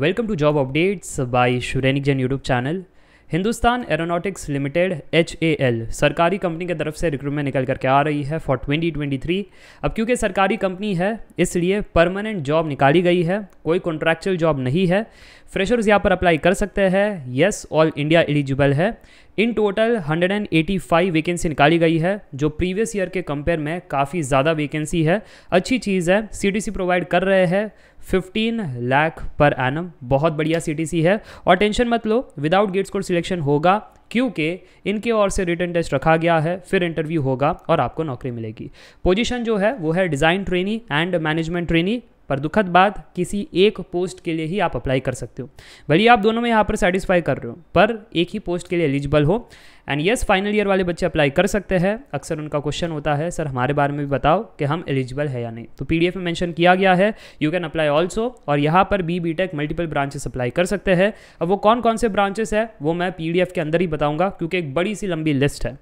welcome to job updates by Shrenik Jain YouTube channel Hindustan Aeronautics Limited H A L सरकारी company की तरफ से recruitment निकल करके आ रही है फॉर 2023 अब क्योंकि सरकारी कंपनी है इसलिए परमानेंट जॉब निकाली गई है कोई कॉन्ट्रैक्चुअल जॉब नहीं है फ्रेशर्स यहाँ पर अप्लाई कर सकते हैं येस ऑल इंडिया एलिजिबल है इन टोटल 185 वैकेंसी निकाली गई है जो प्रीवियस ईयर के कंपेयर में काफ़ी ज़्यादा वैकेंसी है अच्छी चीज़ है सी प्रोवाइड कर रहे हैं 15 लाख पर एनम बहुत बढ़िया सी है और टेंशन मत लो विदाउट गेट्स स्कोर सिलेक्शन होगा क्योंकि इनके ओर से रिटर्न टेस्ट रखा गया है फिर इंटरव्यू होगा और आपको नौकरी मिलेगी पोजीशन जो है वो है design trainee and management trainee पर दुखद बात किसी एक पोस्ट के लिए ही आप अप्लाई कर सकते हो भले आप दोनों में यहाँ पर सेटिस्फाई कर रहे हो पर एक ही पोस्ट के लिए एलिजिबल हो एंड यस फाइनल ईयर वाले बच्चे अप्लाई कर सकते हैं अक्सर उनका क्वेश्चन होता है सर हमारे बारे में भी बताओ कि हम एलिजिबल है या नहीं तो पीडीएफ में मेंशन किया गया है यू कैन अप्लाई ऑल्सो और यहाँ पर B B tech multiple branches apply कर सकते हैं अब वो कौन कौन से ब्रांचेस है वो मैं पी के अंदर ही बताऊँगा क्योंकि एक बड़ी सी लंबी लिस्ट है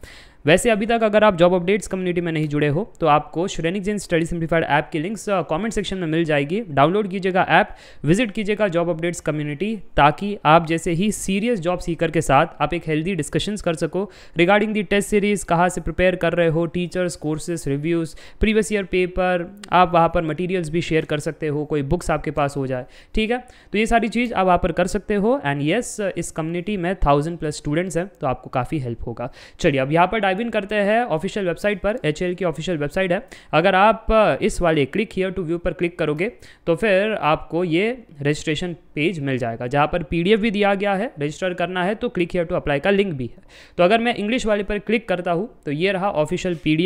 वैसे अभी तक अगर आप जॉब अपडेट्स कम्युनिटी में नहीं जुड़े हो तो आपको Shrenik Jain study simplified app की लिंक्स कमेंट सेक्शन में मिल जाएगी डाउनलोड कीजिएगा ऐप विजिट कीजिएगा जॉब अपडेट्स कम्युनिटी ताकि आप जैसे ही सीरियस जॉब सीकर के साथ आप एक हेल्दी डिस्कशन कर सको रिगार्डिंग दी टेस्ट सीरीज कहाँ से प्रिपेयर कर रहे हो teachers courses reviews previous year paper आप वहाँ पर मटीरियल्स भी शेयर कर सकते हो कोई बुक्स आपके पास हो जाए ठीक है तो ये सारी चीज़ आप वहाँ पर कर सकते हो एंड येस इस कम्युनिटी में थाउजेंड प्लस स्टूडेंट्स हैं तो आपको काफ़ी हेल्प होगा चलिए अब यहाँ पर लॉग इन करते हैं ऑफिशियल वेबसाइट पर एच की ऑफिशियल वेबसाइट है अगर आप इस वाले क्लिक हियर टू व्यू पर क्लिक करोगे तो फिर आपको ये रजिस्ट्रेशन पेज मिल जाएगा जहाँ पर पी भी दिया गया है रजिस्टर करना है तो क्लिक हियर टू अप्लाई का लिंक भी है तो अगर मैं इंग्लिश वाले पर क्लिक करता हूँ तो ये रहा ऑफिशियल पी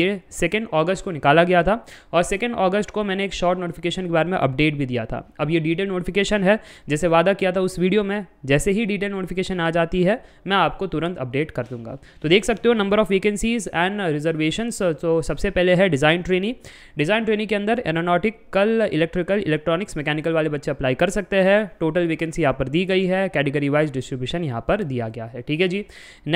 ये सेकेंड ऑगस्ट को निकाला गया था और सेकेंड ऑगस्ट को मैंने एक शॉर्ट नोटिफिकेशन के बारे में अपडेट भी दिया था अब ये डिटेल नोटिफिकेशन है जैसे वादा किया था उस वीडियो में जैसे ही डिटेल नोटिफिकेशन आ जाती है मैं आपको तुरंत अपडेट कर दूंगा तो देख सकते हो number of vacancies and reservation तो सबसे पहले है डिज़ाइन ट्रेनी डिज़ाइन ट्रेनी के अंदर एरोनॉटिकल इलेक्ट्रिकल इलेक्ट्रॉनिक्स मैकेनिकल वाले बच्चे अप्लाई कर सकते हैं टोटल वैकेंसी यहाँ पर दी गई है कैटेगरी वाइज डिस्ट्रीब्यूशन यहाँ पर दिया गया है ठीक है जी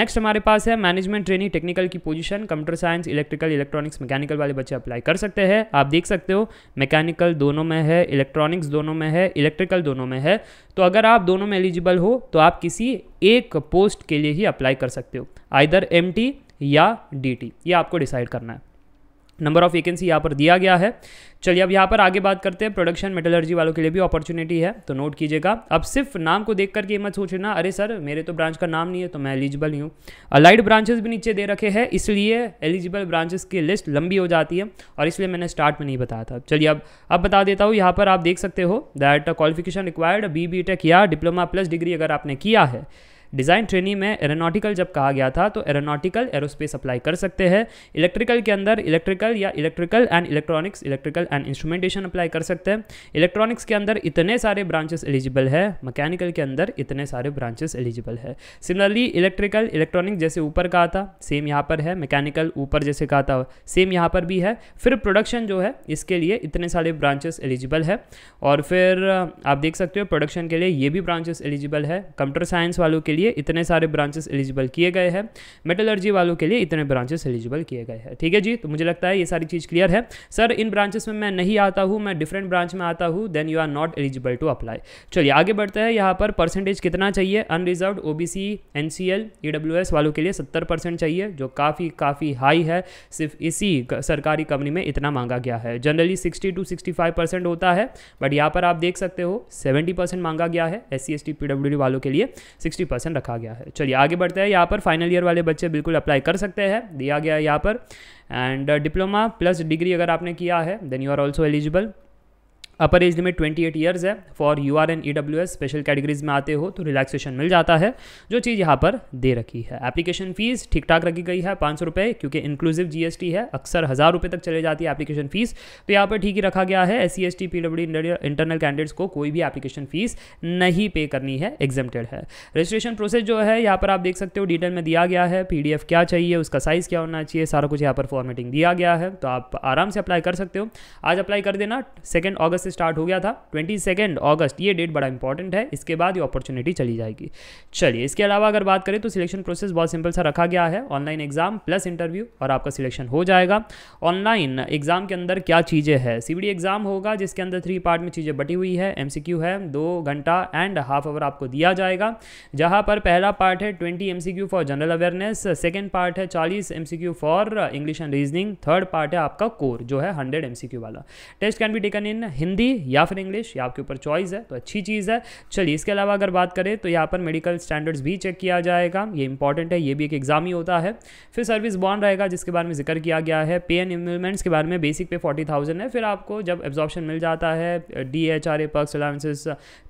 नेक्स्ट हमारे पास है मैनेजमेंट ट्रेनी टेक्निकल की position computer science electrical electronics mechanical वाले बच्चे अप्लाई कर सकते हैं आप देख सकते हो मैकेनिकल दोनों में है इलेक्ट्रॉनिक्स दोनों में है इलेक्ट्रिकल दोनों में है तो अगर आप दोनों में एलिजिबल हो तो आप किसी एक पोस्ट के लिए ही अप्लाई कर सकते हो आइदर एम या डी ये आपको डिसाइड करना है नंबर ऑफ़ वैकेंसी यहाँ पर दिया गया है चलिए अब यहाँ पर आगे बात करते हैं प्रोडक्शन मेटलर्जी वालों के लिए भी अपॉर्चुनिटी है तो नोट कीजिएगा अब सिर्फ नाम को देख करके मत सोचना अरे सर मेरे तो ब्रांच का नाम नहीं है तो मैं एलिजिबल नहीं हूँ अलाइड ब्रांचेस भी नीचे दे रखे हैं इसलिए एलिजिबल ब्रांचेस की लिस्ट लंबी हो जाती है और इसलिए मैंने स्टार्ट में नहीं बताया था चलिए अब अब बता देता हूँ यहाँ पर आप देख सकते हो that qualification required B B tech या डिप्लोमा प्लस डिग्री अगर आपने किया है डिज़ाइन ट्रेनिंग में एरोनॉटिकल जब कहा गया था तो एरोनॉटिकल एरोस्पेस अप्लाई कर सकते हैं इलेक्ट्रिकल के अंदर इलेक्ट्रिकल या electrical and electronics electrical and instrumentation apply कर सकते हैं इलेक्ट्रॉनिक्स के अंदर इतने सारे ब्रांचेस एलिजिबल है मैकेनिकल के अंदर इतने सारे ब्रांचेस एलिजिबल है सिमिलरली इलेक्ट्रिकल इलेक्ट्रॉनिक जैसे ऊपर कहा था सेम यहाँ पर है मैकेनिकल ऊपर जैसे कहा था सेम यहाँ पर भी है फिर प्रोडक्शन जो है इसके लिए इतने सारे ब्रांचेस एलिजिबल है और फिर आप देख सकते हो प्रोडक्शन के लिए ये भी ब्रांचेस एलिजिबल है कंप्यूटर साइंस वालों के लिए इतने सारे ब्रांचेस एलिजिबल किए गए हैं मेटलर्जी वालों के लिए इतने ब्रांचेस एलिजिबल किए गए हैं ठीक है जी तो मुझे लगता है ये सारी चीज़ क्लियर है सर इन ब्रांचेस में मैं नहीं आता हूँ मैं डिफरेंट ब्रांच में आता हूँ then you are not eligible to apply चलिए आगे बढ़ते हैं यहाँ पर परसेंटेज कितना चाहिए unreserved O B C N C L E W S वालों के लिए सत्तर परसेंट चाहिए जो काफ़ी काफ़ी हाई है सिर्फ इसी सरकारी कंपनी में इतना मांगा गया है generally sixty two sixty five percent होता है बट यहाँ पर आप देख सकते हो सेवेंटी परसेंट मांगा गया है S C S T P W D वालों के लिए सिक्सटी परसेंट ऑप्शन रखा गया है चलिए आगे बढ़ते हैं यहाँ पर फाइनल ईयर वाले बच्चे बिल्कुल अप्लाई कर सकते हैं दिया गया है यहाँ पर एंड डिप्लोमा प्लस डिग्री अगर आपने किया है then you are also eligible upper age limit 28 years है for U R N E W S special categories में आते हो तो रिलैक्सेशन मिल जाता है जो चीज़ यहाँ पर दे रखी है एप्लीकेशन फीस ठीक ठाक रखी गई है पाँच सौ रुपये क्योंकि इंक्लूसिव जी टी है अक्सर हज़ार रुपये तक चले जाती है एप्लीकेशन फीस तो यहाँ पर ठीक ही रखा गया है S C S T P W internal candidates को कोई भी एप्लीकेशन फीस नहीं पे करनी है एग्जेप्टेड है रजिस्ट्रेशन प्रोसेस जो है यहाँ पर आप देख सकते हो डिटेल में दिया गया है पी डी एफ क्या चाहिए उसका साइज़ क्या होना चाहिए सारा कुछ यहाँ पर फॉर्मेटिंग दिया गया है तो आप आराम से अप्लाई कर सकते हो आज अप्लाई कर देना सेकेंड ऑगस्ट से स्टार्ट हो गया था ट्वेंटी सेकेंड ऑगस्ट ये डेट बड़ा इंपॉर्टेंट है इसके बाद ये अपॉर्चुनिटी चली जाएगी चलिए इसके अलावा अगर बात करें तो सिलेक्शन प्रोसेस बहुत सिंपल सा रखा गया है ऑनलाइन एग्जाम प्लस इंटरव्यू और आपका सिलेक्शन हो जाएगा ऑनलाइन एग्जाम के अंदर क्या चीज़ें है सी एग्जाम होगा जिसके अंदर थ्री पार्ट में चीज़ें बटी हुई है एम है दो घंटा एंड हाफ आवर आपको दिया जाएगा जहाँ पर पहला पार्ट है twenty M for general awareness second part है चालीस M for English and reasoning third part है आपका कोर जो है हंड्रेड एम वाला test can be taken in Hindi Hindi या फिर इंग्लिश या आपके ऊपर चॉइस है तो अच्छी चीज़ है चलिए इसके अलावा अगर बात करें तो यहाँ पर मेडिकल स्टैंडर्ड्स भी चेक किया जाएगा ये इंपॉर्टेंट है ये भी एक एग्जाम ही होता है फिर सर्विस बॉन्ड रहेगा जिसके बारे में जिक्र किया गया है पे एंड इन्वेलमेंट्स के बारे में बेसिक पे फोर्टी थाउजेंड है फिर आपको जब एब्जॉर्प्शन मिल जाता है D H R A perks allowances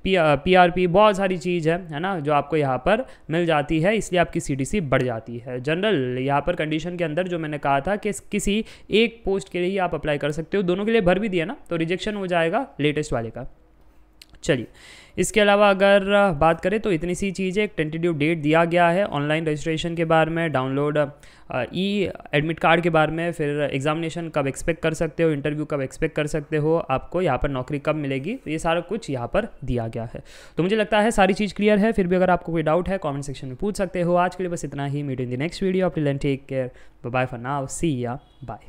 P R P बहुत सारी चीज़ है है ना जो आपको यहाँ पर मिल जाती है इसलिए आपकी सी डी सी बढ़ जाती है जनरल यहाँ पर कंडीशन के अंदर जो मैंने कहा था कि किसी एक पोस्ट के लिए ही आप अप्लाई कर सकते हो दोनों के लिए भर भी दिया ना तो रिजेक्शन हो जाएगा वाला लेटेस्ट वाले का चलिए इसके अलावा अगर बात करें तो इतनी सी चीज़ें एक टेंटेटिव डेट दिया गया है ऑनलाइन रजिस्ट्रेशन के बारे में डाउनलोड ई एडमिट कार्ड के बारे में फिर एग्जामिनेशन कब एक्सपेक्ट कर सकते हो इंटरव्यू कब एक्सपेक्ट कर सकते हो आपको यहाँ पर नौकरी कब मिलेगी तो ये सारा कुछ यहाँ पर दिया गया है तो मुझे लगता है सारी चीज़ क्लियर है फिर भी अगर आपको कोई डाउट है कॉमेंट सेक्शन में पूछ सकते हो आज के लिए बस इतना ही meet in the next video अपने take care bye for now see ya bye